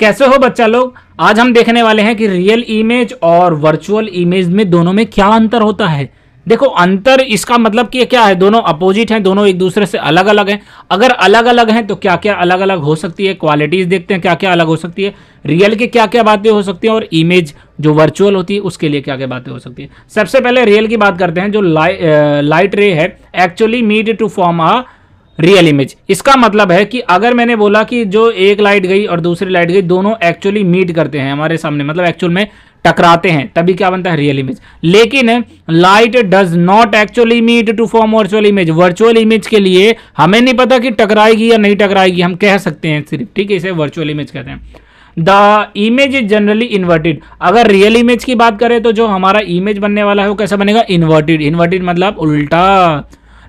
कैसे हो बच्चा लोग आज हम देखने वाले हैं कि रियल इमेज और वर्चुअल इमेज में दोनों में क्या अंतर होता है देखो अंतर इसका मतलब कि क्या है दोनों अपोजिट हैं दोनों एक दूसरे से अलग अलग हैं अगर अलग अलग हैं तो क्या क्या अलग अलग हो सकती है क्वालिटीज़ देखते हैं क्या क्या अलग हो सकती है रियल की क्या क्या बातें हो सकती हैं और इमेज जो वर्चुअल होती है उसके लिए क्या क्या बातें हो सकती है सबसे पहले रियल की बात करते हैं जो लाइट रे है actually meet to form a real image इसका मतलब है कि अगर मैंने बोला कि जो एक लाइट गई और दूसरी लाइट गई दोनों एक्चुअली मीट करते हैं हमारे सामने मतलब एक्चुअल में टकराते हैं तभी क्या बनता है रियल इमेज लेकिन light does not actually meet to form virtual image virtual image के लिए हमें नहीं पता कि टकराएगी या नहीं टकराएगी हम कह सकते हैं सिर्फ ठीक है इसे वर्चुअल इमेज कहते हैं the image is generally inverted अगर रियल इमेज की बात करें तो जो हमारा इमेज बनने वाला है वो कैसा बनेगा इन्वर्टेड इन्वर्टेड मतलब उल्टा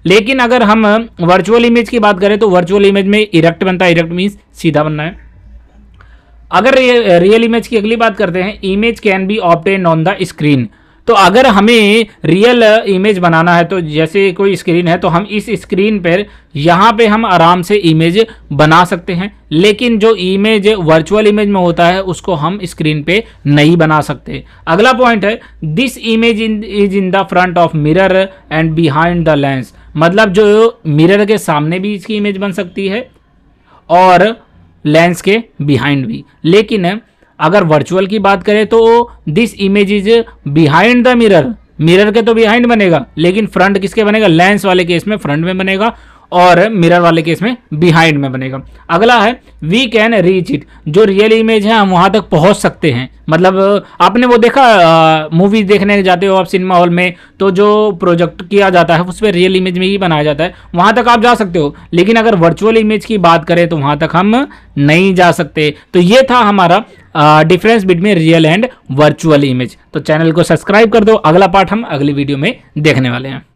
लेकिन अगर हम वर्चुअल इमेज की बात करें तो वर्चुअल इमेज में इरेक्ट बनता है इरेक्ट मीन्स सीधा बनना है अगर रियल इमेज की अगली बात करते हैं image can be obtained on the screen तो अगर हमें रियल इमेज बनाना है तो जैसे कोई स्क्रीन है तो हम इस स्क्रीन पर यहाँ पे हम आराम से इमेज बना सकते हैं लेकिन जो इमेज वर्चुअल इमेज में होता है उसको हम स्क्रीन पे नहीं बना सकते अगला पॉइंट है this image in is in the front of mirror and behind the lens मतलब जो मिरर के सामने भी इसकी इमेज बन सकती है और लेंस के बिहाइंड भी लेकिन अगर वर्चुअल की बात करें तो this image is behind the mirror mirror के तो बिहाइंड बनेगा लेकिन फ्रंट किसके बनेगा लेंस वाले केस में फ्रंट में बनेगा और मिरर वाले केस में बिहाइंड में बनेगा अगला है वी कैन रीच इट जो रियल इमेज है हम वहां तक पहुंच सकते हैं मतलब आपने वो देखा मूवीज देखने जाते हो आप सिनेमा हॉल में तो जो प्रोजेक्ट किया जाता है उस पर रियल इमेज में ही बनाया जाता है वहां तक आप जा सकते हो लेकिन अगर वर्चुअल इमेज की बात करें तो वहां तक हम नहीं जा सकते तो ये था हमारा difference between real and virtual image तो चैनल को सब्सक्राइब कर दो अगला पार्ट हम अगली वीडियो में देखने वाले हैं